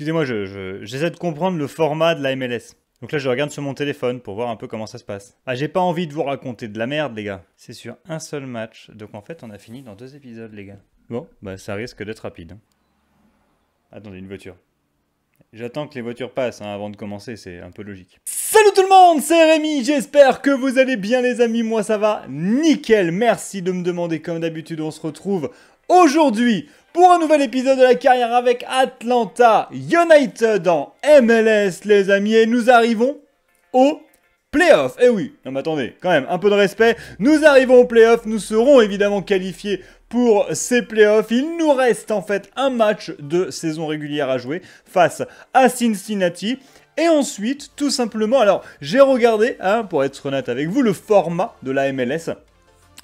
Excusez-moi, j'essaie de comprendre le format de la MLS. Donc là, je regarde sur mon téléphone pour voir un peu comment ça se passe. Ah, j'ai pas envie de vous raconter de la merde, les gars. C'est sur un seul match. Donc en fait, on a fini dans deux épisodes, les gars. Bon, bah ça risque d'être rapide. Hein. Attendez, une voiture. J'attends que les voitures passent hein, avant de commencer, c'est un peu logique. Salut tout le monde, c'est Rémi, j'espère que vous allez bien les amis, moi ça va nickel, merci de me demander comme d'habitude, on se retrouve aujourd'hui pour un nouvel épisode de la carrière avec Atlanta United en MLS, les amis, nous arrivons au Playoff, eh oui, non mais attendez, quand même, un peu de respect. Nous arrivons au playoff. nous serons évidemment qualifiés pour ces playoffs. Il nous reste en fait un match de saison régulière à jouer face à Cincinnati. Et ensuite, tout simplement, alors j'ai regardé, hein, pour être honnête avec vous, le format de la MLS.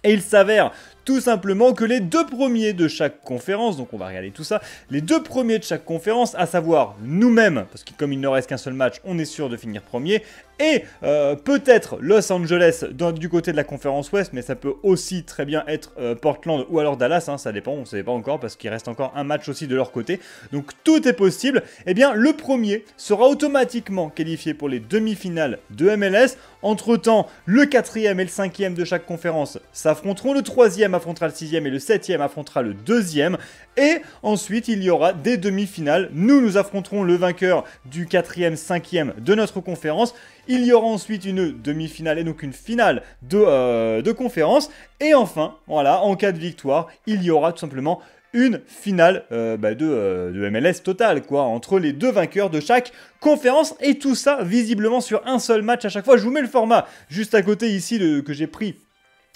Et il s'avère tout simplement que les deux premiers de chaque conférence, donc on va regarder tout ça, les deux premiers de chaque conférence, à savoir nous-mêmes, parce que comme il ne reste qu'un seul match, on est sûr de finir premier, et euh, peut-être Los Angeles du côté de la conférence Ouest, mais ça peut aussi très bien être euh, Portland ou alors Dallas, hein, ça dépend, on ne sait pas encore parce qu'il reste encore un match aussi de leur côté, donc tout est possible. Eh bien, le premier sera automatiquement qualifié pour les demi-finales de MLS. Entre-temps, le quatrième et le cinquième de chaque conférence s'affronteront, le troisième affrontera le sixième et le septième affrontera le deuxième, et ensuite il y aura des demi-finales. Nous, nous affronterons le vainqueur du quatrième, cinquième de notre conférence. Il y aura ensuite une demi-finale et donc une finale euh, de, conférence. Et enfin, voilà, en cas de victoire, il y aura tout simplement une finale euh, bah, de, euh, MLS totale, quoi, entre les deux vainqueurs de chaque conférence, et tout ça visiblement sur un seul match à chaque fois. Je vous mets le format juste à côté ici que j'ai pris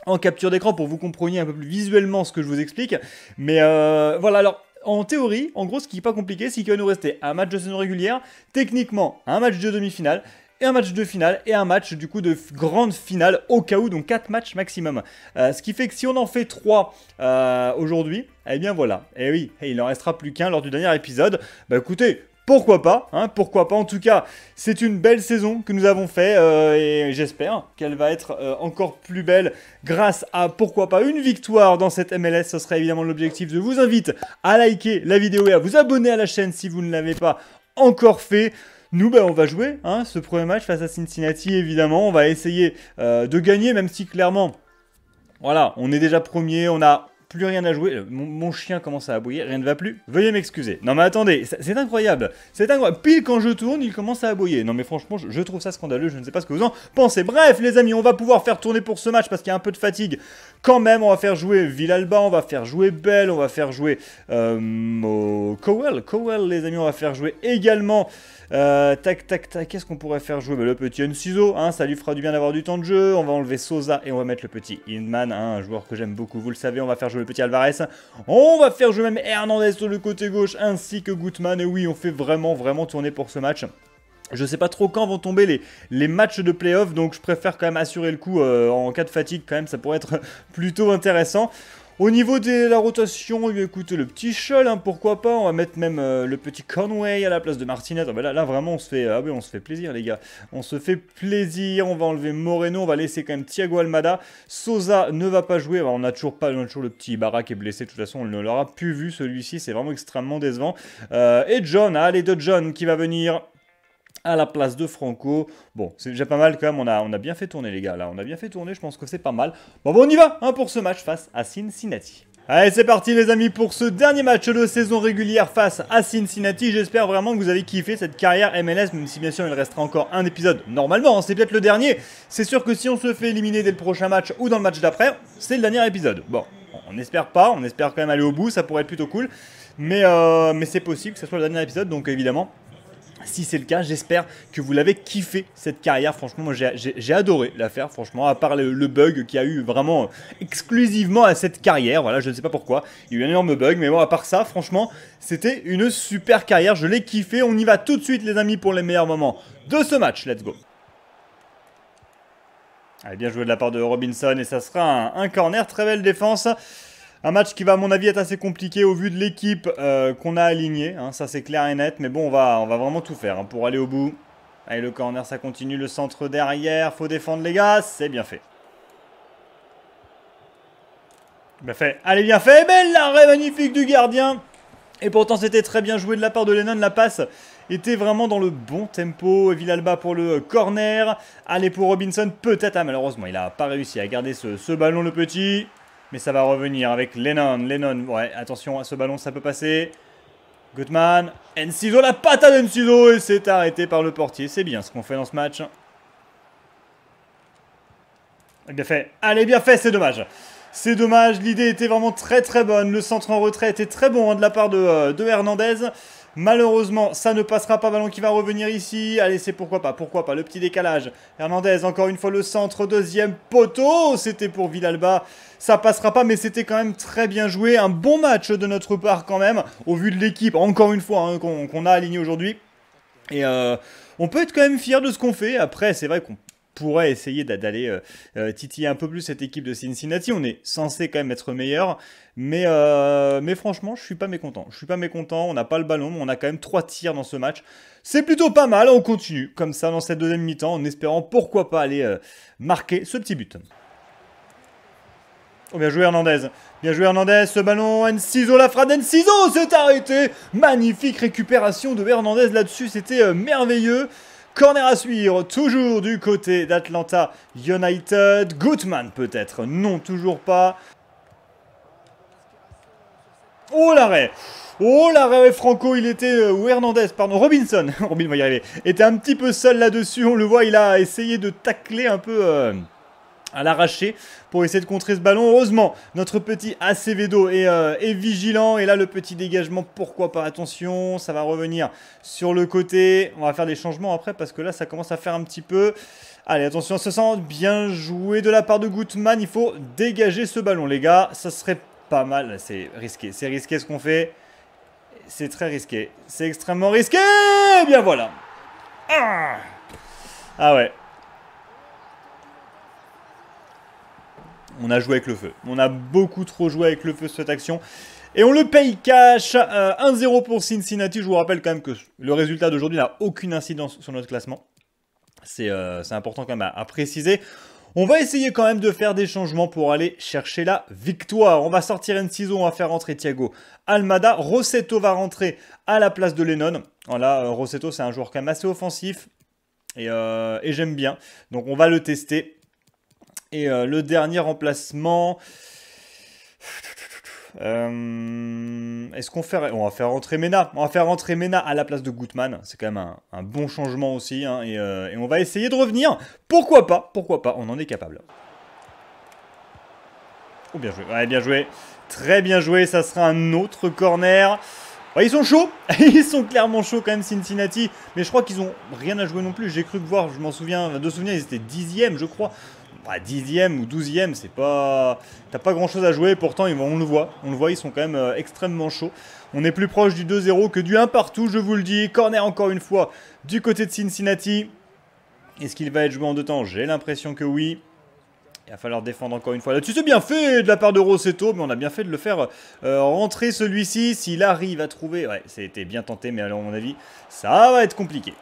en capture d'écran pour que vous compreniez un peu plus visuellement ce que je vous explique. Mais voilà, alors en théorie, en gros, ce qui n'est pas compliqué, c'est qu'il va nous rester un match de saison régulière, techniquement un match de demi-finale, et un match de finale et un match du coup de grande finale au cas où, donc 4 matchs maximum. Euh, ce qui fait que si on en fait 3 euh, aujourd'hui, eh bien voilà. Et eh oui, eh, il en restera plus qu'un lors du dernier épisode. Bah écoutez, pourquoi pas, hein, pourquoi pas. En tout cas, c'est une belle saison que nous avons fait euh, et j'espère qu'elle va être encore plus belle grâce à pourquoi pas une victoire dans cette MLS. Ce serait évidemment l'objectif. Je vous invite à liker la vidéo et à vous abonner à la chaîne si vous ne l'avez pas encore fait. Nous, ben, on va jouer hein, ce premier match face à Cincinnati, évidemment. On va essayer euh, de gagner, même si clairement, voilà, on est déjà premier, on a plus rien à jouer. Euh, mon, chien commence à aboyer, rien ne va plus. Veuillez m'excuser. Non mais attendez, c'est incroyable. C'est incroyable. Pile quand je tourne, il commence à aboyer. Non mais franchement, je, trouve ça scandaleux. Je ne sais pas ce que vous en pensez. Bref, les amis, on va pouvoir faire tourner pour ce match parce qu'il y a un peu de fatigue. Quand même, on va faire jouer Villalba, on va faire jouer Bell, on va faire jouer euh, Cowell. Cowell, les amis, on va faire jouer également... Euh, tac, tac, tac, qu'est-ce qu'on pourrait faire jouer bah, Le petit Enciso, hein, ça lui fera du bien d'avoir du temps de jeu. On va enlever Sosa et on va mettre le petit Inman, hein, un joueur que j'aime beaucoup, vous le savez. On va faire jouer le petit Alvarez. On va faire jouer même Hernandez sur le côté gauche ainsi que Gutman. Et oui, on fait vraiment, vraiment tourner pour ce match. Je sais pas trop quand vont tomber les, matchs de playoff, donc je préfère quand même assurer le coup euh, en cas de fatigue quand même, ça pourrait être plutôt intéressant. Au niveau de la rotation, lui eh écoutez le petit Scholl, hein, pourquoi pas, on va mettre même euh, le petit Conway à la place de Martinette. Ah, ben là, vraiment on se fait ah oui, on se fait plaisir les gars. On se fait plaisir, on va enlever Moreno, on va laisser quand même Thiago Almada. Sosa ne va pas jouer, on a toujours pas le petit Ibarra qui est blessé de toute façon, on ne l'aura plus vu celui-ci, c'est vraiment extrêmement décevant. Euh, et John, ah, allez de John qui va venir à la place de Franco. Bon, c'est déjà pas mal quand même, on a, on a bien fait tourner les gars là, on a bien fait tourner, je pense que c'est pas mal. Bon, bah, on y va hein, pour ce match face à Cincinnati. Allez, c'est parti les amis pour ce dernier match de saison régulière face à Cincinnati. J'espère vraiment que vous avez kiffé cette carrière MLS, même si bien sûr il restera encore un épisode normalement, hein. c'est peut-être le dernier. C'est sûr que si on se fait éliminer dès le prochain match ou dans le match d'après, c'est le dernier épisode. Bon, on n'espère pas, on espère quand même aller au bout, ça pourrait être plutôt cool. Mais, euh, mais c'est possible que ce soit le dernier épisode, donc évidemment, si c'est le cas, j'espère que vous l'avez kiffé cette carrière. Franchement, moi j'ai adoré l'affaire. Franchement, à part le, bug bug qui a eu vraiment euh, exclusivement à cette carrière. Voilà, je ne sais pas pourquoi. Il y a eu un énorme bug, mais bon, à part ça, franchement, c'était une super carrière. Je l'ai kiffé. On y va tout de suite, les amis, pour les meilleurs moments de ce match. Let's go. Allez, bien joué de la part de Robinson et ça sera un corner. Très belle défense. Un match qui va, à mon avis, être assez compliqué au vu de l'équipe euh, qu'on a alignée. Hein, ça, c'est clair et net. Mais bon, on va, on va vraiment tout faire hein, pour aller au bout. Allez, le corner, ça continue. Le centre derrière. Faut défendre, les gars. C'est bien fait. Bien fait. Allez, bien fait. Belle l'arrêt magnifique du gardien. Et pourtant, c'était très bien joué de la part de Lennon. La passe était vraiment dans le bon tempo. Et Villalba pour le corner. Allez, pour Robinson, peut-être. Ah, malheureusement, il n'a pas réussi à garder ce ballon, le petit. Mais ça va revenir avec Lennon. Lennon, ouais, attention à ce ballon, ça peut passer. Goodman, Enciso, la patate d'Enciso et c'est arrêté par le portier. C'est bien ce qu'on fait dans ce match. Bien fait. Allez, bien fait, c'est dommage. C'est dommage, l'idée était vraiment très très bonne. Le centre en retrait était très bon hein, de la part de, euh, de Hernandez. Malheureusement, ça ne passera pas. Ballon qui va revenir ici. Allez, c'est pourquoi pas. Pourquoi pas. Le petit décalage. Hernandez, encore une fois le centre. Deuxième poteau. C'était pour Villalba. Ça passera pas, mais c'était quand même très bien joué. Un bon match de notre part quand même. Au vu de l'équipe, encore une fois, hein, qu'on a aligné aujourd'hui. Et euh, on peut être quand même fier de ce qu'on fait. Après, c'est vrai qu'on pourrait essayer d'aller euh, euh, titiller un peu plus cette équipe de Cincinnati. On est censé quand même être meilleur. Mais, euh, mais franchement, je suis pas mécontent. Je suis pas mécontent. On n'a pas le ballon, mais on a quand même trois tirs dans ce match. C'est plutôt pas mal. On continue comme ça dans cette deuxième mi-temps en espérant pourquoi pas aller euh, marquer ce petit but. Oh, bien joué Hernandez. Bien joué Hernandez. Ce ballon, Enciso, la frappe d'Enciso s'est arrêté. Magnifique récupération de Hernandez là-dessus. C'était euh, merveilleux. Corner à suivre, toujours du côté d'Atlanta United. Goodman peut-être, non, toujours pas. Oh l'arrêt Oh l'arrêt Franco, il était euh, ou Hernandez, pardon, Robinson. Robin va y arriver. Était un petit peu seul là-dessus, on le voit, il a essayé de tacler un peu euh, à l'arracher pour essayer de contrer ce ballon. Heureusement, notre petit Acevedo euh, est, vigilant. Et là, le petit dégagement, pourquoi pas Attention, ça va revenir sur le côté. On va faire des changements après parce que là, ça commence à faire un petit peu. Allez, attention, ça sent bien joué de la part de Gutman. Il faut dégager ce ballon, les gars. Ça serait pas mal. C'est risqué. C'est risqué ce qu'on fait. C'est très risqué. C'est extrêmement risqué eh bien voilà ah. ah, ouais on a joué avec le feu. On a beaucoup trop joué avec le feu cette action. Et on le paye cash, 1-0 euh, pour Cincinnati. Je vous rappelle quand même que le résultat d'aujourd'hui n'a aucune incidence sur notre classement. C'est euh, important quand même à préciser. On va essayer quand même de faire des changements pour aller chercher la victoire. On va sortir Enciso, on va faire rentrer Thiago Almada. Rossetto va rentrer à la place de Lennon. Là, euh, Rossetto, c'est un joueur quand même assez offensif. Et, euh, j'aime bien. Donc on va le tester. Et euh, le dernier remplacement, euh, est-ce qu'on On va faire rentrer Mena. On va faire rentrer Mena à la place de Gutman. C'est quand même un, bon changement aussi. Hein, euh, et, on va essayer de revenir. Pourquoi pas Pourquoi pas On en est capable. Oh, bien joué. bien joué. Très bien joué. Ça sera un autre corner ils sont chauds, ils sont clairement chauds quand même Cincinnati, mais je crois qu'ils ont rien à jouer non plus. J'ai cru voir, je m'en souviens, de souvenir, ils étaient dixième, je crois. 10 bah, dixième ou douzième, c'est pas, t'as pas grand chose à jouer. Pourtant, on le voit, on le voit, ils sont quand même euh, extrêmement chauds. On est plus proche du 2-0 que du 1 partout, je vous le dis. Corner encore une fois du côté de Cincinnati. Est-ce qu'il va être joué en deux temps J'ai l'impression que oui. Il va falloir défendre encore une fois là-dessus. C'est bien fait de la part de Rossetto, mais on a bien fait de le faire euh, rentrer celui-ci. S'il arrive à trouver... Ouais, c'était bien tenté, mais alors, à mon avis, ça va être compliqué.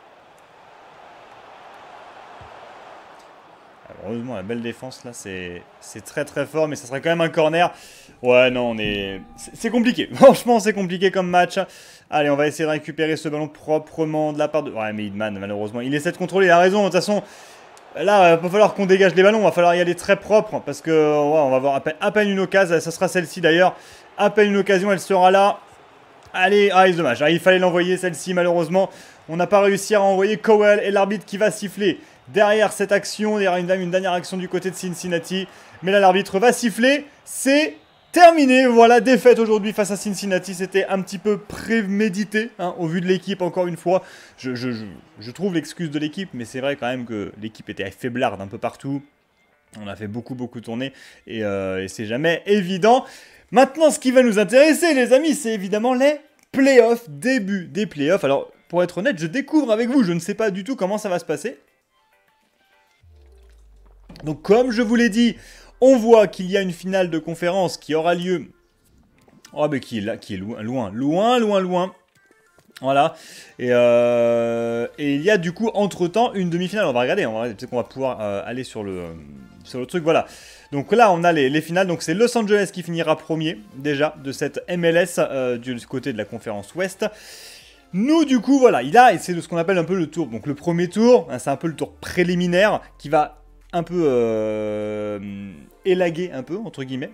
heureusement, la belle défense, là, c'est très très fort, mais ça serait quand même un corner. Ouais, non, on est... C'est compliqué. Franchement, c'est compliqué comme match. Allez, on va essayer de récupérer ce ballon proprement de la part de... Ouais, mais Hidman, malheureusement, il essaie de contrôler. Il a raison, de toute façon... Là, il euh, va falloir qu'on dégage les ballons, il va falloir y aller très propre parce que euh, on va avoir à peine, une occasion, ça sera celle-ci d'ailleurs. À peine une occasion, elle sera là. Allez, ah, c'est dommage. Hein, il fallait l'envoyer celle-ci, malheureusement. On n'a pas réussi à envoyer Cowell et l'arbitre qui va siffler derrière cette action, derrière une, dernière action du côté de Cincinnati. Mais là, l'arbitre va siffler. C'est terminé. Voilà, défaite aujourd'hui face à Cincinnati. C'était un petit peu prémédité hein, au vu de l'équipe, encore une fois. Je, trouve l'excuse de l'équipe, mais c'est vrai quand même que l'équipe était faiblarde un peu partout. On a fait beaucoup, beaucoup tourner et, euh, et c'est jamais évident. Maintenant, ce qui va nous intéresser, les amis, c'est évidemment les playoffs, début des playoffs. Alors, pour être honnête, je découvre avec vous, je ne sais pas du tout comment ça va se passer. Donc, comme je vous l'ai dit, on voit qu'il y a une finale de conférence qui aura lieu. Oh, mais qui est là, qui est loin, loin, loin, loin, Voilà. Euh, et, il y a du coup, entre-temps, une demi-finale. On va regarder, peut-être qu'on va pouvoir euh, aller sur le, euh, sur le truc. Voilà. Donc là, on a les, finales. Donc c'est Los Angeles qui finira premier, déjà, de cette MLS du côté de la conférence Ouest. Nous, du coup, voilà, il a, et c'est ce qu'on appelle un peu le tour. Donc, le premier tour, hein, c'est un peu le tour préliminaire qui va un peu euh, élagué, un peu, entre guillemets.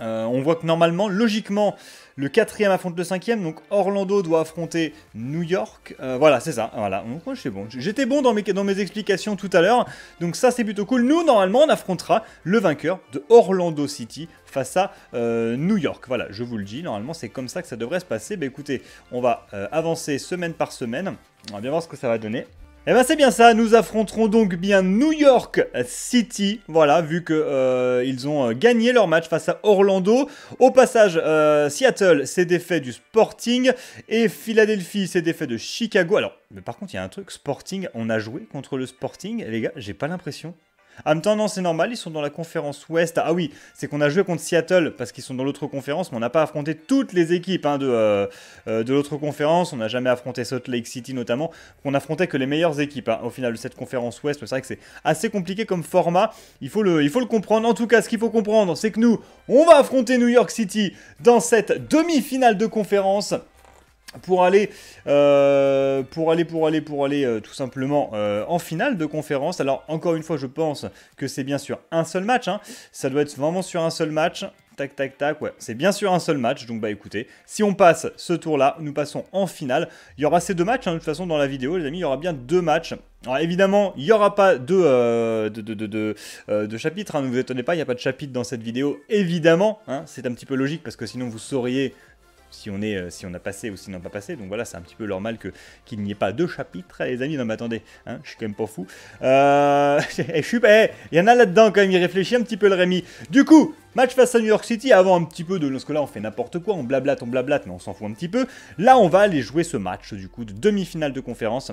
Euh, on voit que normalement, logiquement, le quatrième affronte le cinquième, donc Orlando doit affronter New York. Euh, voilà, c'est ça. Voilà, bon. J'étais bon dans mes, dans mes explications tout à l'heure, donc ça c'est plutôt cool. Nous, normalement, on affrontera le vainqueur de Orlando City face à New York. Voilà, je vous le dis, normalement c'est comme ça que ça devrait se passer. Bah écoutez, on va avancer semaine par semaine. On va bien voir ce que ça va donner. Eh ben c'est bien ça, nous affronterons donc bien New York City, voilà, vu qu'ils euh, ont euh, gagné leur match face à Orlando. Au passage, euh, Seattle s'est défait du Sporting et Philadelphie s'est défait de Chicago. Alors, mais par contre, il y a un truc, Sporting, on a joué contre le Sporting, les gars, j'ai pas l'impression. Ah, en même temps, non, c'est normal, ils sont dans la conférence Ouest. Ah oui, c'est qu'on a joué contre Seattle parce qu'ils sont dans l'autre conférence, mais on n'a pas affronté toutes les équipes hein, de, euh, euh, de l'autre conférence. On n'a jamais affronté Salt Lake City notamment. On affrontait que les meilleures équipes hein, au final de cette conférence Ouest. C'est vrai que c'est assez compliqué comme format. Il faut, le, il faut le comprendre. En tout cas, ce qu'il faut comprendre, c'est que nous, on va affronter New York City dans cette demi-finale de conférence. Euh, pour aller, pour aller, pour aller, pour euh, aller, tout simplement euh, en finale de conférence. Alors encore une fois, je pense que c'est bien sûr un seul match. Hein. Ça doit être vraiment sur un seul match. Tac, tac, tac, ouais, c'est bien sûr un seul match, donc bah écoutez, si on passe ce tour-là, nous passons en finale. Il y aura ces deux matchs, hein, de toute façon, dans la vidéo, les amis, il y aura bien deux matchs. Alors évidemment, il n'y aura pas de, chapitres. de, de, chapitre, hein. ne vous étonnez pas, il n'y a pas de chapitre dans cette vidéo, évidemment, c'est un petit peu logique, parce que sinon vous sauriez si on est, euh, si on a passé ou si on n'a pas passé. Donc voilà, c'est un petit peu normal que qu'il n'y ait pas deux chapitres. Hein, les amis, non mais attendez, hein, je suis quand même pas fou. Euh, eh, je suis, eh, il y en a là-dedans quand même. Il réfléchit un petit peu le Rémi. Du coup, match face à New York City avant un petit peu de parce que là on fait n'importe quoi, on blablate, on blablate, mais on s'en fout un petit peu. Là, on va aller jouer ce match du coup de demi-finale de conférence.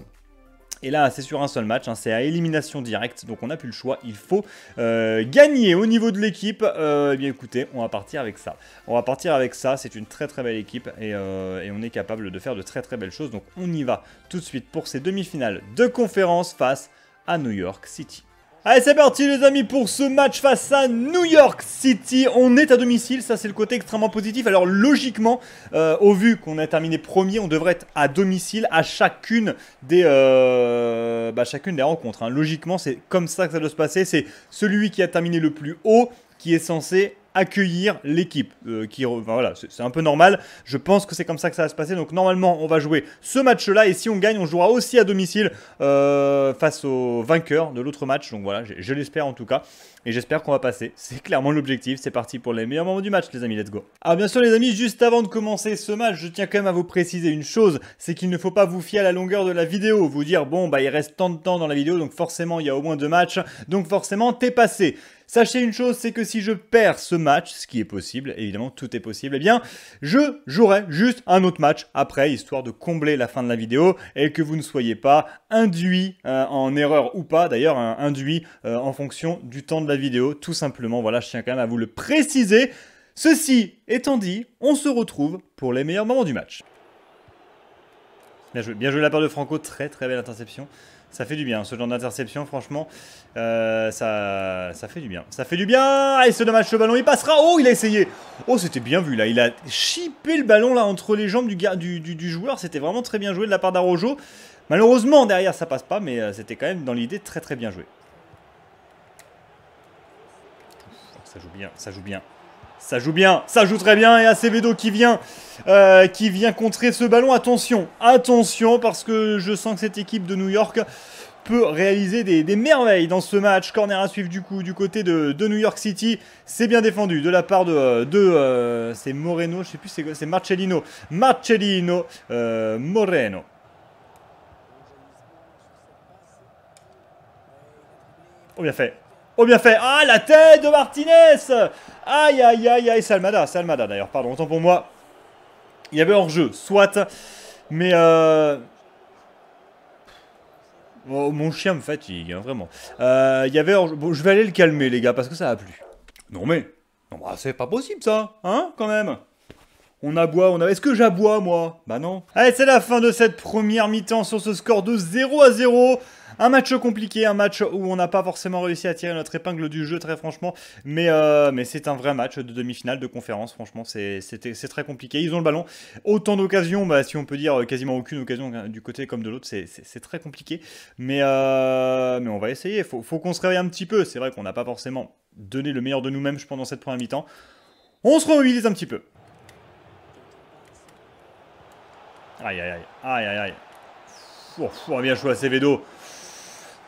Et là, c'est sur un seul match, hein, c'est à élimination directe, donc on n'a plus le choix, il faut euh, gagner au niveau de l'équipe. Euh, eh bien écoutez, on va partir avec ça. On va partir avec ça, c'est une très très belle équipe et, euh, et, on est capable de faire de très très belles choses. Donc on y va tout de suite pour ces demi-finales de conférence face à New York City. Allez, c'est parti les amis pour ce match face à New York City. On est à domicile, ça c'est le côté extrêmement positif. Alors logiquement, euh, au vu qu'on a terminé premier, on devrait être à domicile à chacune des, euh, bah, chacune des rencontres. Hein. Logiquement, c'est comme ça que ça doit se passer. C'est celui qui a terminé le plus haut qui est censé accueillir l'équipe. Euh, qui, euh, voilà, c'est un peu normal. Je pense que c'est comme ça que ça va se passer. Donc normalement, on va jouer ce match-là et si on gagne, on jouera aussi à domicile euh, face au vainqueur de l'autre match. Donc voilà, je, l'espère en tout cas. Et j'espère qu'on va passer. C'est clairement l'objectif. C'est parti pour les meilleurs moments du match, les amis. Let's go. Alors ah, bien sûr, les amis, juste avant de commencer ce match, je tiens quand même à vous préciser une chose, c'est qu'il ne faut pas vous fier à la longueur de la vidéo. Vous dire bon bah il reste tant de temps dans la vidéo, donc forcément il y a au moins deux matchs, donc forcément t'es passé. Sachez une chose, c'est que si je perds ce match, ce qui est possible, évidemment tout est possible, eh bien je jouerai juste un autre match après, histoire de combler la fin de la vidéo et que vous ne soyez pas induit euh, en erreur ou pas, d'ailleurs hein, induit euh, en fonction du temps de la vidéo, tout simplement. Voilà, je tiens quand même à vous le préciser. Ceci étant dit, on se retrouve pour les meilleurs moments du match. Bien joué, bien joué la part de Franco, très très belle interception. Ça fait du bien, ce genre d'interception, franchement, euh, ça, ça fait du bien. Ça fait du bien Et ce dommage, le ballon, il passera Oh, il a essayé Oh, c'était bien vu, là. Il a chipé le ballon, là, entre les jambes du, du, du joueur. C'était vraiment très bien joué de la part d'Arojo. Malheureusement, derrière, ça passe pas, mais euh, c'était quand même, dans l'idée, très très bien joué. Ça joue bien, ça joue bien. Ça joue bien, ça joue très bien et Acevedo qui vient, euh, qui vient contrer ce ballon. Attention, attention parce que je sens que cette équipe de New York peut réaliser des, merveilles dans ce match. Corner à suivre du coup du côté de, New York City. C'est bien défendu de la part de, euh, c'est Moreno, je sais plus c'est Marcellino, Marcellino euh, Moreno. Oh bien fait, Oh, bien fait Ah, la tête de Martinez Aïe, aïe, aïe, aïe, Salmada, Salmada d'ailleurs, pardon, autant pour moi. Il y avait hors-jeu, soit, mais... Euh... Oh, mon chien me fatigue, hein, vraiment. Euh, il y avait hors... Bon, je vais aller le calmer, les gars, parce que ça a plu. Non mais... Non, bah, c'est pas possible, ça Hein, quand même on aboie, on aboie. Est-ce que j'aboie, moi Bah non. Allez, c'est la fin de cette première mi-temps sur ce score de 0 à 0. Un match compliqué, un match où on n'a pas forcément réussi à tirer notre épingle du jeu, très franchement. Mais, euh, mais c'est un vrai match de demi-finale, de conférence. Franchement, c'est très compliqué. Ils ont le ballon. Autant d'occasions, bah, si on peut dire euh, quasiment aucune occasion hein, du côté comme de l'autre, c'est très compliqué. Mais, euh, mais on va essayer. Faut, faut qu'on se réveille un petit peu. C'est vrai qu'on n'a pas forcément donné le meilleur de nous-mêmes, pendant cette première mi-temps. On se remobilise un petit peu. Aïe, aïe, aïe. Aïe, aïe, aïe. Oh, bien joué à Cévedo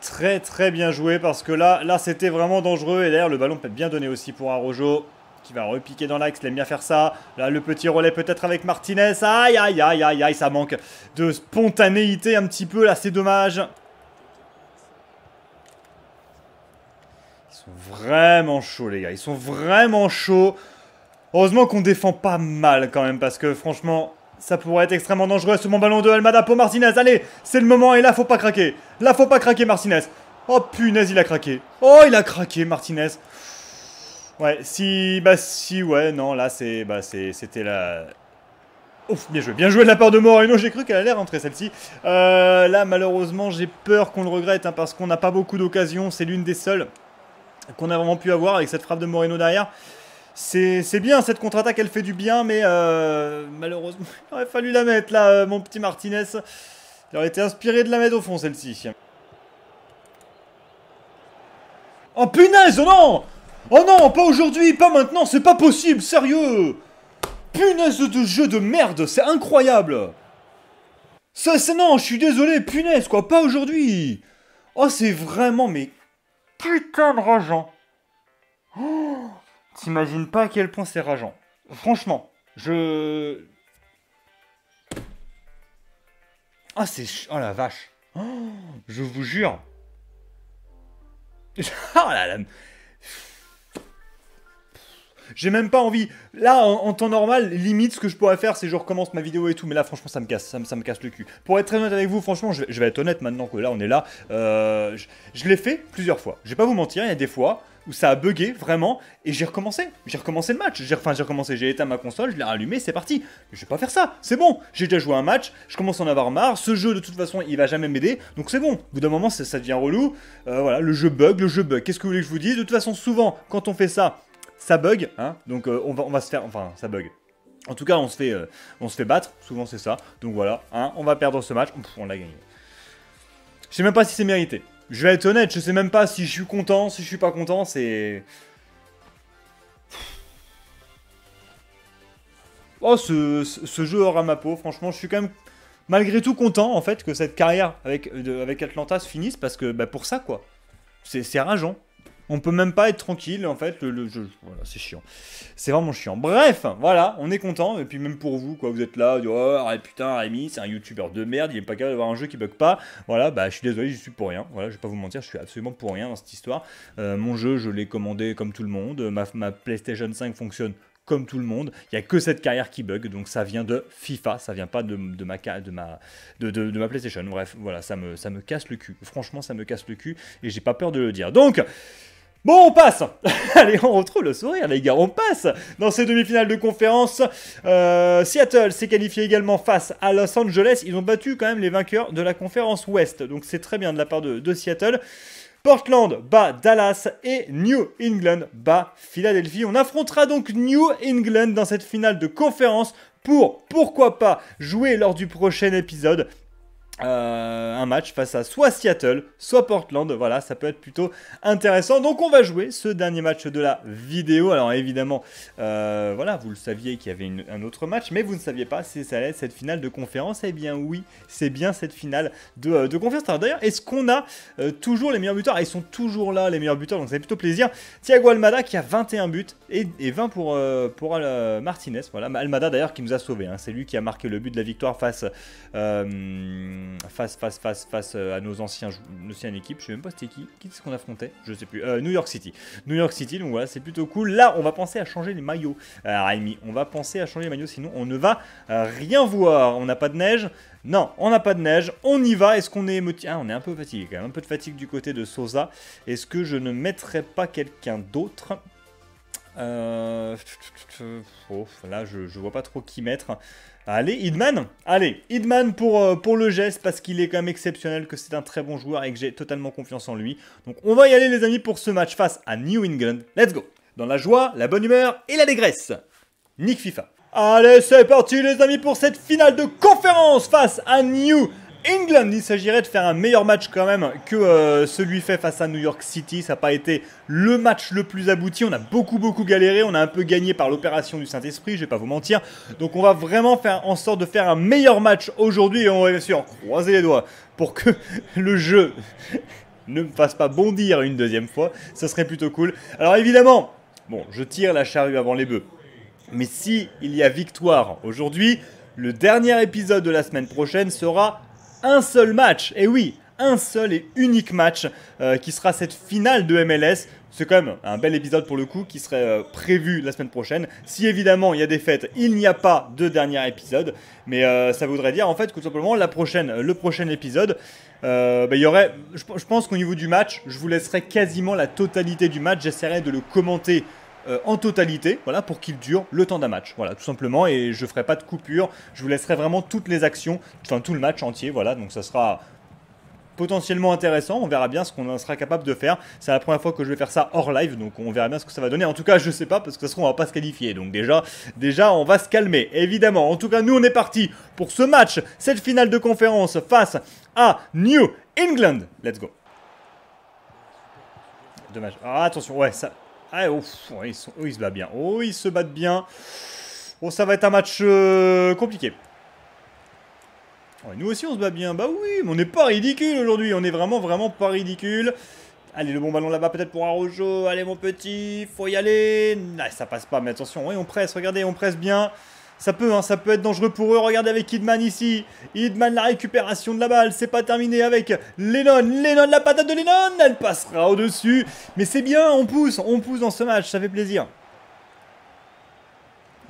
très très bien joué parce que là, là c'était vraiment dangereux. Et d'ailleurs, le ballon peut être bien donné aussi pour Arojo qui va repiquer dans l'axe. Il aime bien faire ça. Là, le petit relais peut-être avec Martinez. Aïe, aïe, aïe, aïe, aïe, ça manque de spontanéité un petit peu. Là, c'est dommage. Ils sont vraiment chauds, les gars. Ils sont vraiment chauds. Heureusement qu'on défend pas mal quand même parce que franchement, ça pourrait être extrêmement dangereux ce mon ballon de Almada pour Martinez. Allez, c'est le moment et là faut pas craquer. Là faut pas craquer Martinez. Oh punaise, il a craqué. Oh, il a craqué Martinez. Ouais, si bah si ouais, non, là c'est bah c'était la Ouf, bien joué, bien joué de la part de Moreno, j'ai cru qu'elle allait rentrer celle-ci. Euh, là malheureusement j'ai peur qu'on le regrette hein, parce qu'on n'a pas beaucoup d'occasions, c'est l'une des seules qu'on a vraiment pu avoir avec cette frappe de Moreno derrière c'est bien cette contre-attaque, elle fait du bien, mais euh, malheureusement, il aurait fallu la mettre là, euh, mon petit Martinez. Il aurait été inspiré de la mettre au fond celle-ci. Oh punaise, oh non Oh non, pas aujourd'hui, pas maintenant, c'est pas possible, sérieux Punaise de jeu de merde, c'est incroyable Ça, c'est non, je suis désolé, punaise quoi, pas aujourd'hui Oh, c'est vraiment, mais putain de rageant oh T'imagines pas à quel point c'est rageant. Franchement, je. Ah, oh, c'est. Oh la vache! Oh, je vous jure! oh là là! J'ai même pas envie. Là, en, temps normal, limite, ce que je pourrais faire, c'est je recommence ma vidéo et tout. Mais là, franchement, ça me casse, ça, me casse le cul. Pour être très honnête avec vous, franchement, je, vais être honnête maintenant que là, on est là. Euh, je, l'ai fait plusieurs fois. Je vais pas vous mentir, il y a des fois où ça a bugué vraiment et j'ai recommencé. J'ai recommencé le match. J'ai enfin j'ai recommencé, j'ai éteint ma console, je l'ai rallumé, c'est parti. je vais pas faire ça. C'est bon. J'ai déjà joué un match, je commence à en avoir marre. Ce jeu de toute façon, il va jamais m'aider. Donc c'est bon. Au bout d'un moment, ça, devient relou. Euh, voilà, le jeu bug, le jeu bug. Qu'est-ce que vous voulez que je vous dise De toute façon, souvent quand on fait ça, ça bug, hein, donc euh, on, va, on va se faire, enfin ça bug. En tout cas, on se fait, euh, on se fait battre, souvent c'est ça. Donc voilà, hein, on va perdre ce match, on l'a gagné. Je sais même pas si c'est mérité. Je vais être honnête, je sais même pas si je suis content, si je suis pas content, c'est... Oh, ce, jeu aura ma peau, franchement, je suis quand même malgré tout content, en fait, que cette carrière avec, avec Atlanta se finisse, parce que, bah, pour ça, quoi. C'est rageant. On peut même pas être tranquille, en fait, le, jeu. Voilà, c'est chiant. C'est vraiment chiant. Bref, voilà, on est content. Et puis même pour vous, quoi, vous êtes là, vous dites, oh, ah, putain, Rémi, c'est un youtubeur de merde, il est pas capable d'avoir un jeu qui bug pas. Voilà, bah je suis désolé, je suis pour rien. Voilà, je vais pas vous mentir, je suis absolument pour rien dans cette histoire. Euh, mon jeu, je l'ai commandé comme tout le monde. Ma, ma PlayStation 5 fonctionne comme tout le monde. Il n'y a que cette carrière qui bug, donc ça vient de FIFA, ça vient pas de, ma, de, ma, de, de, ma PlayStation. Bref, voilà, ça me, ça me casse le cul. Franchement, ça me casse le cul et j'ai pas peur de le dire. Donc, Bon, on passe Allez, on retrouve le sourire, les gars, on passe dans ces demi-finales de conférence. Euh, Seattle s'est qualifié également face à Los Angeles. Ils ont battu quand même les vainqueurs de la conférence Ouest, donc c'est très bien de la part de, de Seattle. Portland bat Dallas et New England bat Philadelphie. On affrontera donc New England dans cette finale de conférence pour, pourquoi pas, jouer lors du prochain épisode. Euh, un match face à soit Seattle, soit Portland. Voilà, ça peut être plutôt intéressant. Donc on va jouer ce dernier match de la vidéo. Alors évidemment, euh, voilà, vous le saviez qu'il y avait un autre match, mais vous ne saviez pas si ça allait être cette finale de conférence. Eh bien oui, c'est bien cette finale de, euh, conférence. D'ailleurs, est-ce qu'on a toujours les meilleurs buteurs ah, Ils sont toujours là, les meilleurs buteurs, donc ça fait plutôt plaisir. Thiago Almada qui a 21 buts et, 20 pour, pour Martinez. Voilà, Almada d'ailleurs qui nous a sauvés. Hein. C'est lui qui a marqué le but de la victoire face face, face, face, face à nos anciens, nos anciennes équipes. Je sais même pas c'était qui, qui ce qu'on affrontait, je sais plus. New York City, New York City. Donc voilà, c'est plutôt cool. Là, on va penser à changer les maillots, Raimi. On va penser à changer les maillots, sinon on ne va rien voir. On n'a pas de neige. Non, on n'a pas de neige, on y va, est-ce qu'on est, Ah, on est un peu fatigué quand même, un peu de fatigue du côté de Sosa. Est-ce que je ne mettrai pas quelqu'un d'autre là, je, je vois pas trop qui mettre. Allez, Hidman Allez, Hidman pour, euh, pour le geste, parce qu'il est quand même exceptionnel, que c'est un très bon joueur et que j'ai totalement confiance en lui. Donc on va y aller les amis pour ce match face à New England. Let's go Dans la joie, la bonne humeur et la dégresse Nick FIFA Allez, c'est parti les amis pour cette finale de conférence face à New England. Il s'agirait de faire un meilleur match quand même que euh, celui fait face à New York City. Ça n'a pas été le match le plus abouti. On a beaucoup beaucoup galéré. On a un peu gagné par l'opération du Saint-Esprit, je ne vais pas vous mentir. Donc on va vraiment faire en sorte de faire un meilleur match aujourd'hui et on va bien sûr croiser les doigts pour que le jeu ne me fasse pas bondir une deuxième fois. Ça serait plutôt cool. Alors évidemment, bon, je tire la charrue avant les bœufs. Mais si il y a victoire aujourd'hui, le dernier épisode de la semaine prochaine sera un seul match. Et oui, un seul et unique match euh, qui sera cette finale de MLS. C'est quand même un bel épisode pour le coup qui serait euh, prévu la semaine prochaine. Si évidemment il y a des fêtes, il n'y a pas de dernier épisode. Mais euh, ça voudrait dire en fait que tout simplement la prochaine, le prochain épisode, bah, il y aurait. je pense qu'au niveau du match, je vous laisserai quasiment la totalité du match. J'essaierai de le commenter euh, en totalité, voilà, pour qu'il dure le temps d'un match. Voilà, tout simplement, et je ferai pas de coupure, je vous laisserai vraiment toutes les actions, enfin tout le match entier, voilà, donc ça sera potentiellement intéressant. On verra bien ce qu'on sera capable de faire. C'est la première fois que je vais faire ça hors live, donc on verra bien ce que ça va donner. En tout cas, je sais pas parce que ça sera, on va pas se qualifier. Donc déjà, déjà on va se calmer, évidemment. En tout cas, nous on est parti pour ce match, cette finale de conférence face à New England. Let's go. Dommage. Ah, attention, ouais, ça, oh, ils, se battent bien. Oh, ils se battent bien. oh, ça va être un match euh, compliqué. nous aussi, on se bat bien. Bah oui, mais on n'est pas ridicule aujourd'hui. On est vraiment, vraiment pas ridicule. Allez, le bon ballon là-bas, peut-être pour Arrojo, Allez, mon petit, faut y aller. Ah, ça passe pas, mais attention. Oui, on presse, regardez, on presse bien. Ça peut, hein, ça peut être dangereux pour eux. Regardez avec Hidman ici. Hidman, la récupération de la balle. C'est pas terminé avec Lennon. Lennon, la patate de Lennon. Elle passera au-dessus. Mais c'est bien, on pousse. On pousse dans ce match. Ça fait plaisir.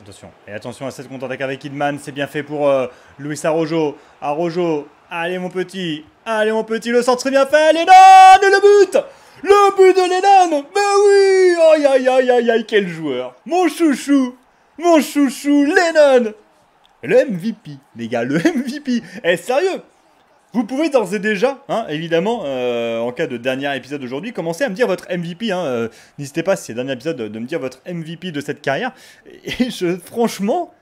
Attention. Et attention à cette contre-attaque avec Hidman. C'est bien fait pour euh, Luis Arrojo. Arrojo. Allez, mon petit. Allez, mon petit. Le centre est bien fait. Lennon. le but. Le but de Lennon. Ben oui. Aïe, aïe, aïe, aïe, aïe. Quel joueur. Mon chouchou. Mon chouchou Lennon Le MVP, les gars, le MVP Eh, sérieux vous pouvez d'ores et déjà, hein, évidemment, euh, en cas de dernier épisode d'aujourd'hui, commencer à me dire votre MVP. N'hésitez hein, euh, N'hésitez pas, si c'est le dernier épisode, de me dire votre MVP de cette carrière. Et je, franchement,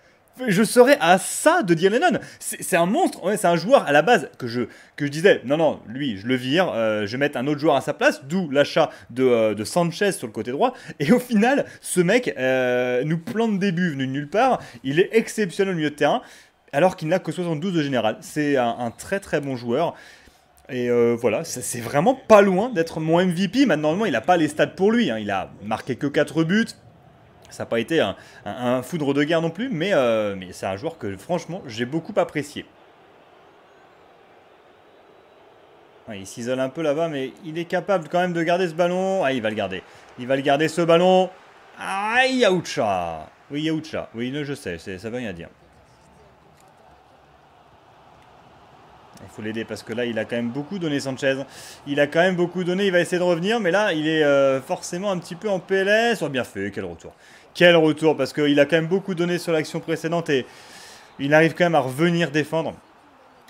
je serais à ça de dire Lennon. C'est un monstre, c'est un joueur à la base que je, que je disais, non, non, lui, je le vire, euh, je vais mettre un autre joueur à sa place, d'où l'achat de, euh, Sanchez sur le côté droit. Et au final, ce mec euh, nous plante des buts venus de nulle part. Il est exceptionnel au milieu de terrain, alors qu'il n'a que 72 de général. C'est un, très très bon joueur. Et voilà, c'est vraiment pas loin d'être mon MVP. Maintenant, il n'a pas les stats pour lui. Hein. Il a marqué que 4 buts, ça n'a pas été un, foudre de guerre non plus, euh, mais, c'est un joueur que franchement j'ai beaucoup apprécié. il s'isole un peu là-bas, mais il est capable quand même de garder ce ballon. Ah, il va le garder. Il va le garder ce ballon. Ah, Yaoucha Oui, Yaoucha. Oui, je sais, ça veut rien dire. Il faut l'aider parce que là, il a quand même beaucoup donné Sanchez. Il a quand même beaucoup donné. Il va essayer de revenir, mais là, il est euh, forcément un petit peu en PLS. Oh, bien fait, quel retour. Quel retour, parce qu'il a quand même beaucoup donné sur l'action précédente et il arrive quand même à revenir défendre.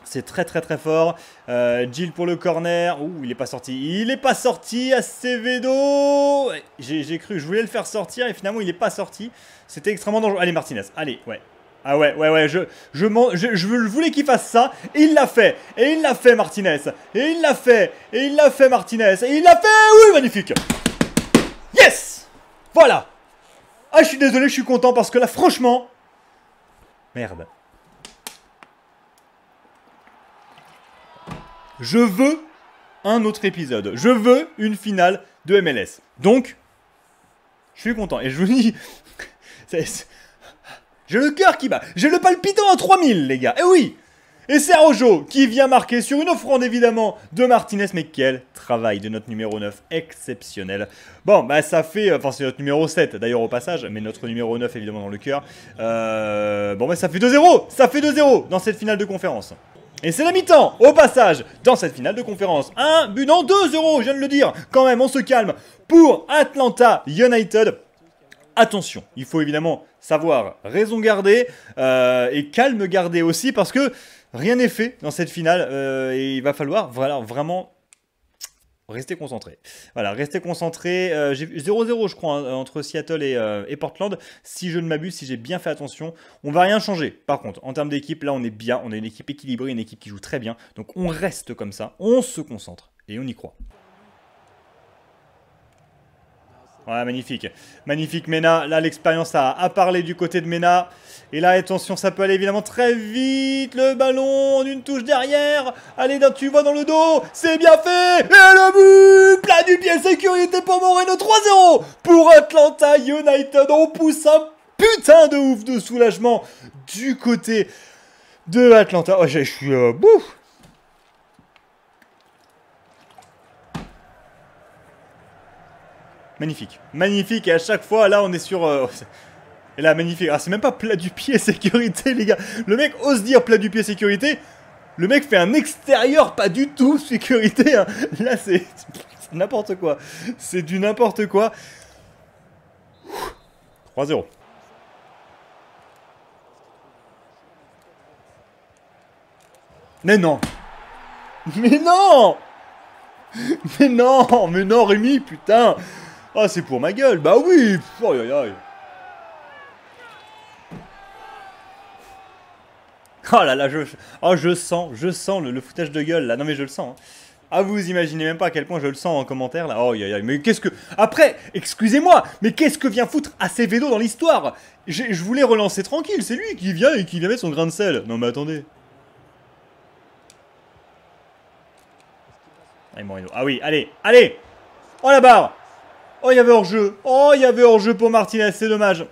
C'est très très très fort. Jill euh, pour le corner. Ouh, il est pas sorti. Il est pas sorti. Acevedo. J'ai cru, je voulais le faire sortir et finalement il n'est pas sorti. C'était extrêmement dangereux. Allez Martinez, allez, ouais. Ah ouais, ouais, ouais, je, je, je, je voulais qu'il fasse ça, et il l'a fait, et il l'a fait Martinez, et il l'a fait, et il l'a fait Martinez, et il l'a fait, oui, magnifique Yes Voilà ah, je suis désolé, je suis content parce que là, franchement. Merde. Je veux un autre épisode. Je veux une finale de MLS. Donc, je suis content. Et je vous dis. J'ai le cœur qui bat. J'ai le palpitant à 3000, les gars. Eh oui! Et c'est Rojo qui vient marquer sur une offrande évidemment de Martinez. Mais quel travail de notre numéro 9, exceptionnel. Bon, bah ça fait, euh, enfin c'est notre numéro 7 d'ailleurs au passage, mais notre numéro 9 évidemment dans le cœur. Euh, bon ben ça fait 2-0, ça fait 2-0 dans cette finale de conférence. Et c'est la mi-temps, au passage, dans cette finale de conférence. Un but, en 2-0, je viens de le dire. Quand même, on se calme pour Atlanta United. Attention, il faut évidemment savoir raison garder euh, et calme garder aussi parce que Rien n'est fait dans cette finale euh, et il va falloir vraiment rester concentré. Voilà, rester concentré. Euh, j'ai 0-0, je crois, hein, entre Seattle euh, et, Portland. Si je ne m'abuse, si j'ai bien fait attention, on va rien changer. Par contre, en termes d'équipe, là, on est bien. On est une équipe équilibrée, une équipe qui joue très bien. Donc, on reste comme ça. On se concentre et on y croit. Ouais, magnifique. Magnifique Mena. Là, l'expérience a, parlé du côté de Mena. Et là, attention, ça peut aller évidemment très vite. Le ballon d'une une touche derrière. Allez, tu vois dans le dos. C'est bien fait. Et le but plein du pied, sécurité pour Moreno. 3-0 pour Atlanta United. On pousse un putain de ouf de soulagement du côté de Atlanta. Oh, je suis... Euh, bouf Magnifique. Magnifique. Et à chaque fois, là, on est sur... Euh, oh, et là, magnifique. Ah, c'est même pas plat du pied sécurité, les gars. Le mec ose dire plat du pied sécurité. Le mec fait un extérieur pas du tout sécurité. Hein. Là, c'est n'importe quoi. C'est du n'importe quoi. 3-0. Mais non Mais non Mais non Mais non, Rémi, putain ah, c'est pour ma gueule Bah oui oh, Oh là là, je, oh, je sens, je sens le, foutage de gueule là. Non mais je le sens. Hein. Ah, vous imaginez même pas à quel point je le sens en commentaire là. Oh, aïe, mais qu'est-ce que. Après, excusez-moi, mais qu'est-ce que vient foutre Acevedo dans l'histoire Je voulais relancer tranquille, c'est lui qui vient et qui vient son grain de sel. Non mais attendez. Ah, ah oui, allez, allez Oh la barre Oh, il y avait hors-jeu. Oh, il y avait hors-jeu pour Martinez, c'est dommage.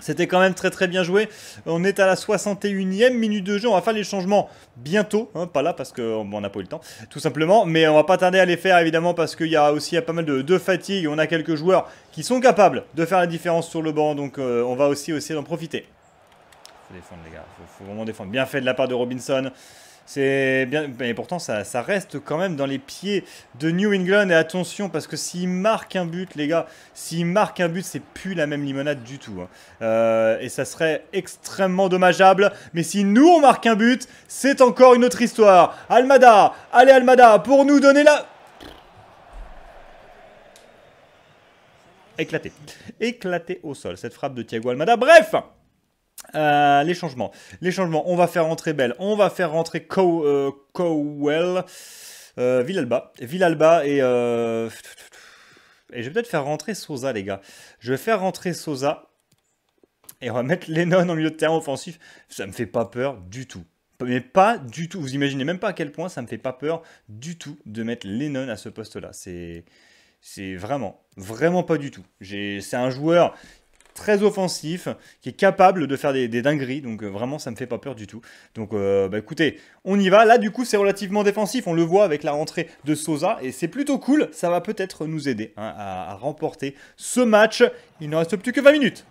C'était quand même très très bien joué. On est à la 61e minute de jeu. On va faire les changements bientôt. Hein, pas là parce qu'on oh, n'a pas eu le temps, tout simplement. Mais on va pas tarder à les faire évidemment parce qu'il y a aussi pas mal de, fatigue. On a quelques joueurs qui sont capables de faire la différence sur le banc. Donc euh, on va aussi essayer d'en profiter. Faut défendre les gars. faut, vraiment défendre. Bien fait de la part de Robinson. C'est bien, mais pourtant ça, reste quand même dans les pieds de New England. Et attention, parce que s'il marque un but, les gars, s'il marque un but, c'est plus la même limonade du tout. Hein. Euh, et ça serait extrêmement dommageable. Mais si nous on marque un but, c'est encore une autre histoire. Almada, allez Almada, pour nous donner la. Éclaté. Éclaté au sol, cette frappe de Thiago Almada. Bref! Euh, les changements. Les changements. On va faire rentrer Bell. On va faire rentrer euh, Cowell. Euh, Villalba. Villalba et... Et je vais peut-être faire rentrer Sosa, les gars. Je vais faire rentrer Sosa. Et on va mettre Lennon en milieu de terrain offensif. Ça me fait pas peur du tout. Mais pas du tout. Vous imaginez même pas à quel point ça me fait pas peur du tout de mettre Lennon à ce poste-là. C'est... C'est vraiment, vraiment pas du tout. C'est un joueur très offensif, qui est capable de faire des, dingueries. Donc euh, vraiment, ça me fait pas peur du tout. Donc euh, bah, écoutez, on y va. Là, du coup, c'est relativement défensif. On le voit avec la rentrée de Sosa. Et c'est plutôt cool. Ça va peut-être nous aider hein, à, à remporter ce match. Il ne reste plus que 20 minutes.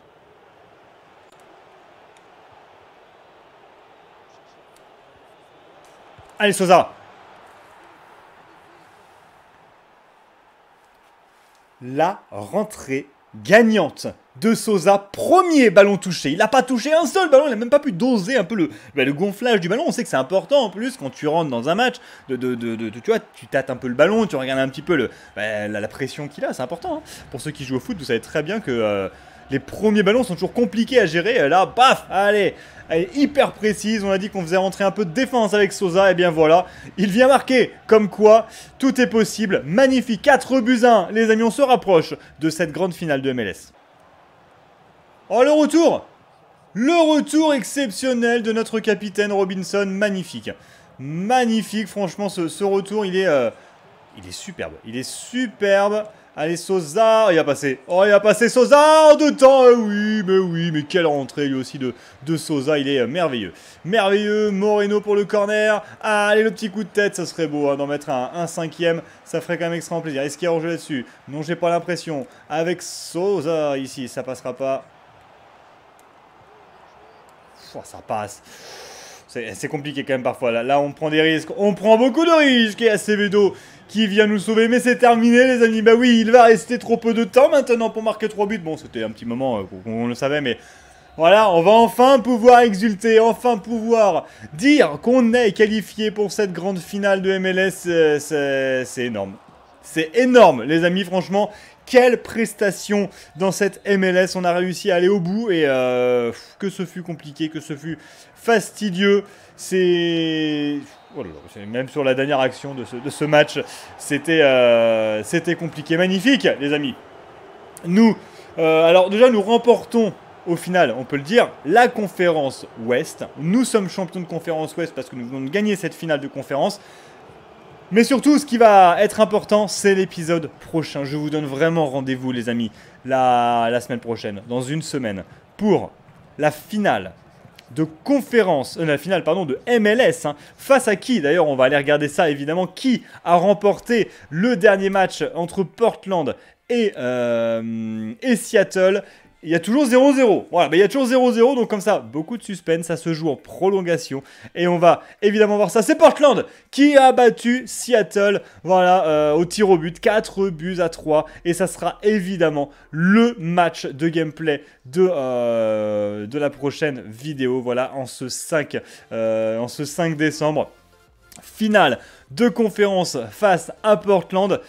Allez, Sosa La rentrée gagnante de Sosa, premier ballon touché. Il n'a pas touché un seul ballon, il n'a même pas pu doser un peu bah, le, gonflage du ballon. On sait que c'est important en plus quand tu rentres dans un match, de, tu vois, tu tâtes un peu le ballon, tu regardes un petit peu bah, la, pression qu'il a, c'est important. Hein. Pour ceux qui jouent au foot, vous savez très bien que euh, les premiers ballons sont toujours compliqués à gérer. Là, paf, allez, elle est hyper précise. On a dit qu'on faisait rentrer un peu de défense avec Sosa. Et bien voilà, il vient marquer. Comme quoi, tout est possible. Magnifique. 4 buts 1. Les amis, on se rapproche de cette grande finale de MLS. Oh, le retour Le retour exceptionnel de notre capitaine Robinson, magnifique. Magnifique, franchement, ce, retour, il est, euh, il est superbe. Il est superbe. Allez, Sosa, il a passé. Oh, il a passé Sosa en deux temps. Ah oui, mais oui, mais quelle rentrée lui aussi de, de Sosa. Il est euh, merveilleux. Merveilleux. Moreno pour le corner. allez, le petit coup de tête, ça serait beau hein, d'en mettre un, cinquième. Ça ferait quand même extrêmement plaisir. Est-ce qu'il y a un jeu là-dessus Non, j'ai pas l'impression. Avec Sosa ici, ça passera pas ça passe. C'est compliqué quand même parfois. Là, là, on prend des risques. On prend beaucoup de risques. Et Acevedo qui vient nous sauver. Mais c'est terminé, les amis. Bah oui, il va rester trop peu de temps maintenant pour marquer 3 buts. Bon, c'était un petit moment, euh, on le savait, mais... Voilà, on va enfin pouvoir exulter, enfin pouvoir dire qu'on est qualifié pour cette grande finale de MLS. Euh, c'est énorme. C'est énorme, les amis, franchement. Quelle prestation dans cette MLS. On a réussi à aller au bout et euh, que ce fut compliqué, que ce fut fastidieux. C'est. Oh même sur la dernière action de ce, match, euh, c'était compliqué. Magnifique, les amis. Nous, euh, alors déjà, nous remportons au final, on peut le dire, la conférence Ouest. Nous sommes champions de conférence Ouest parce que nous venons de gagner cette finale de conférence. Mais surtout, ce qui va être important, c'est l'épisode prochain. Je vous donne vraiment rendez-vous, les amis, la, semaine prochaine, dans une semaine, pour la finale de conférence, euh, la finale pardon de MLS, hein. face à qui d'ailleurs on va aller regarder ça évidemment, qui a remporté le dernier match entre Portland et euh, Seattle il y a toujours 0-0. Voilà, mais il y a toujours 0-0, donc comme ça, beaucoup de suspense, ça se joue en prolongation. Et on va évidemment voir ça. C'est Portland qui a battu Seattle, voilà, euh, au tir au but, 4 buts à 3. Et ça sera évidemment le match de gameplay de, euh, de la prochaine vidéo, voilà, en ce 5, euh, en ce 5 décembre. Finale de conférence face à Portland.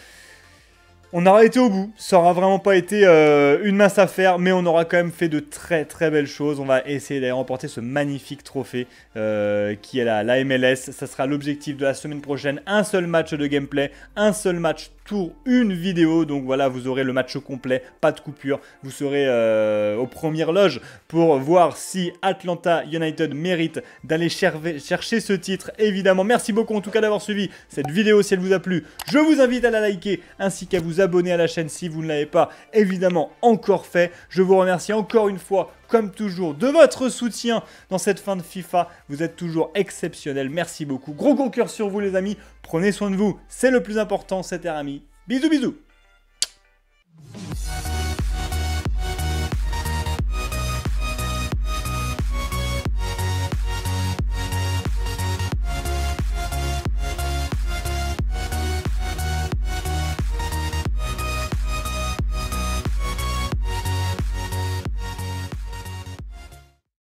On aura été au bout, ça aura vraiment pas été euh, une mince affaire, mais on aura quand même fait de très très belles choses. On va essayer d'aller remporter ce magnifique trophée euh, qui est la, la MLS. Ça sera l'objectif de la semaine prochaine, un seul match de gameplay, un seul match pour une vidéo. Donc voilà, vous aurez le match complet, pas de coupure. Vous serez euh, aux premières loges pour voir si Atlanta United mérite d'aller chercher ce titre. Évidemment, merci beaucoup en tout cas d'avoir suivi cette vidéo si elle vous a plu. Je vous invite à la liker ainsi qu'à vous abonner à la chaîne si vous ne l'avez pas évidemment encore fait. Je vous remercie encore une fois comme toujours, de votre soutien dans cette fin de FIFA. Vous êtes toujours exceptionnels. Merci beaucoup. Gros gros cœur sur vous, les amis. Prenez soin de vous. C'est le plus important. C'était Rami. Bisous, bisous.